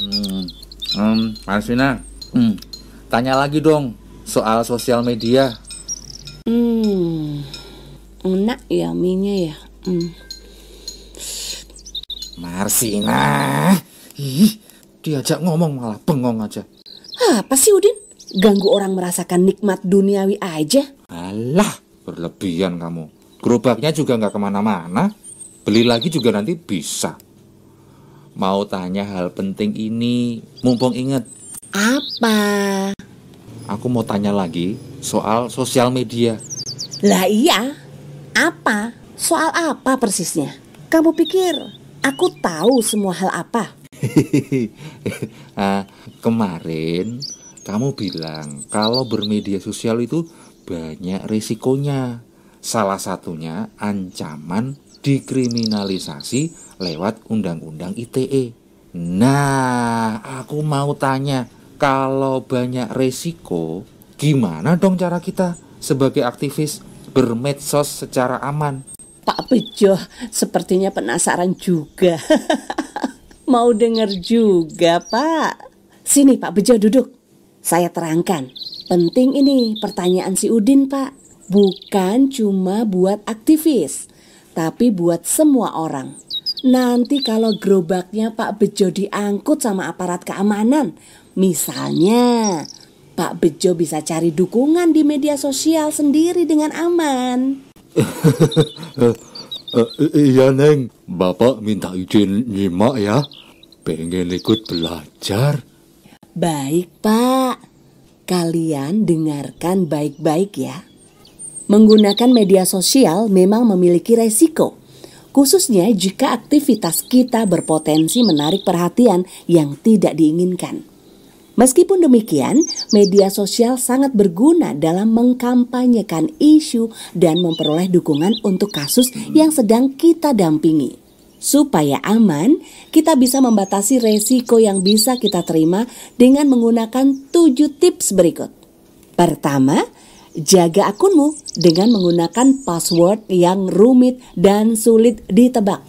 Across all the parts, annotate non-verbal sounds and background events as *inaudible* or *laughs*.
Hmm, hmm Mas hmm, tanya lagi dong soal sosial media. Hmm, enak ya minyak ya. Hmm. Marsina, ih, diajak ngomong malah bengong aja. Hah, apa sih Udin? Ganggu orang merasakan nikmat duniawi aja. Alah, berlebihan kamu. Gerobaknya juga nggak kemana-mana. Beli lagi juga nanti bisa mau tanya hal penting ini. Mumpung inget. Apa? Aku mau tanya lagi soal sosial media. Lah iya, apa? Soal apa persisnya? Kamu pikir aku tahu semua hal apa? uh, *laughs* kemarin kamu bilang kalau bermedia sosial itu banyak risikonya. Salah satunya ancaman dikriminalisasi lewat undang-undang ITE. Nah, aku mau tanya, kalau banyak resiko, gimana dong cara kita sebagai aktivis bermedsos secara aman? Pak Bejo, sepertinya penasaran juga. *laughs* mau dengar juga, Pak. Sini Pak Bejo duduk. Saya terangkan. Penting ini pertanyaan si Udin, Pak bukan cuma buat aktivis, tapi buat semua orang. Nanti kalau gerobaknya Pak Bejo diangkut sama aparat keamanan, misalnya Pak Bejo bisa cari dukungan di media sosial sendiri dengan aman. Eh, eh, iya Neng, Bapak minta izin nyimak ya. Pengen ikut belajar. Baik Pak, kalian dengarkan baik-baik ya. Menggunakan media sosial memang memiliki resiko, khususnya jika aktivitas kita berpotensi menarik perhatian yang tidak diinginkan. Meskipun demikian, media sosial sangat berguna dalam mengkampanyekan isu dan memperoleh dukungan untuk kasus yang sedang kita dampingi. Supaya aman, kita bisa membatasi resiko yang bisa kita terima dengan menggunakan tujuh tips berikut. Pertama, Jaga akunmu dengan menggunakan password yang rumit dan sulit ditebak.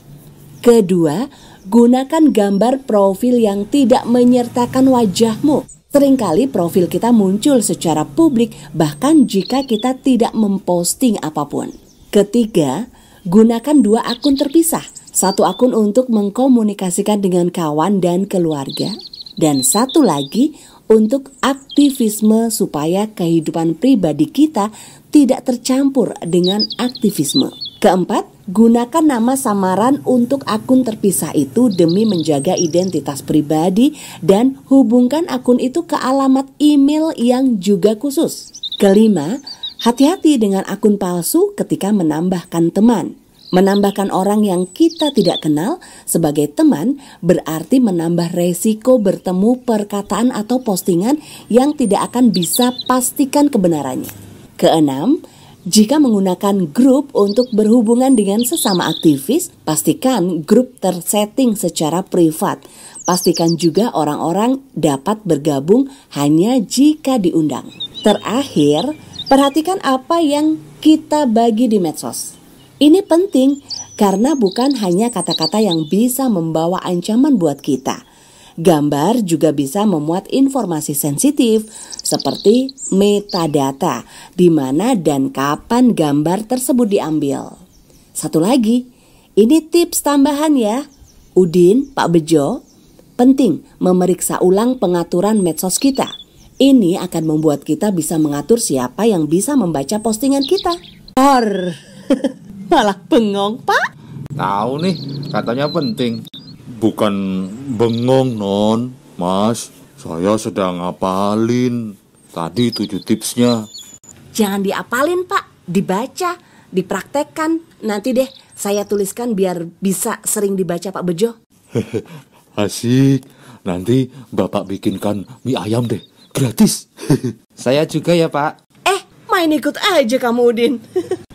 Kedua, gunakan gambar profil yang tidak menyertakan wajahmu. Seringkali profil kita muncul secara publik bahkan jika kita tidak memposting apapun. Ketiga, gunakan dua akun terpisah. Satu akun untuk mengkomunikasikan dengan kawan dan keluarga dan satu lagi untuk aktivisme supaya kehidupan pribadi kita tidak tercampur dengan aktivisme. Keempat, gunakan nama samaran untuk akun terpisah itu demi menjaga identitas pribadi dan hubungkan akun itu ke alamat email yang juga khusus. Kelima, hati-hati dengan akun palsu ketika menambahkan teman. Menambahkan orang yang kita tidak kenal sebagai teman berarti menambah resiko bertemu perkataan atau postingan yang tidak akan bisa pastikan kebenarannya. Keenam, jika menggunakan grup untuk berhubungan dengan sesama aktivis, pastikan grup tersetting secara privat. Pastikan juga orang-orang dapat bergabung hanya jika diundang. Terakhir, perhatikan apa yang kita bagi di medsos. Ini penting karena bukan hanya kata-kata yang bisa membawa ancaman buat kita. Gambar juga bisa memuat informasi sensitif seperti metadata, di mana dan kapan gambar tersebut diambil. Satu lagi, ini tips tambahan ya. Udin, Pak Bejo, penting memeriksa ulang pengaturan medsos kita. Ini akan membuat kita bisa mengatur siapa yang bisa membaca postingan kita. Or. *laughs* malah bengong, Pak. Tahu nih, katanya penting. Bukan bengong, Non. Mas, saya sedang ngapalin. Tadi tujuh tipsnya. Jangan diapalin, Pak. Dibaca, dipraktekkan. Nanti deh saya tuliskan biar bisa sering dibaca Pak Bejo. *laughs* Asik. Nanti Bapak bikinkan mie ayam deh. Gratis. *laughs* saya juga ya, Pak. Eh, main ikut aja kamu, Udin. *laughs*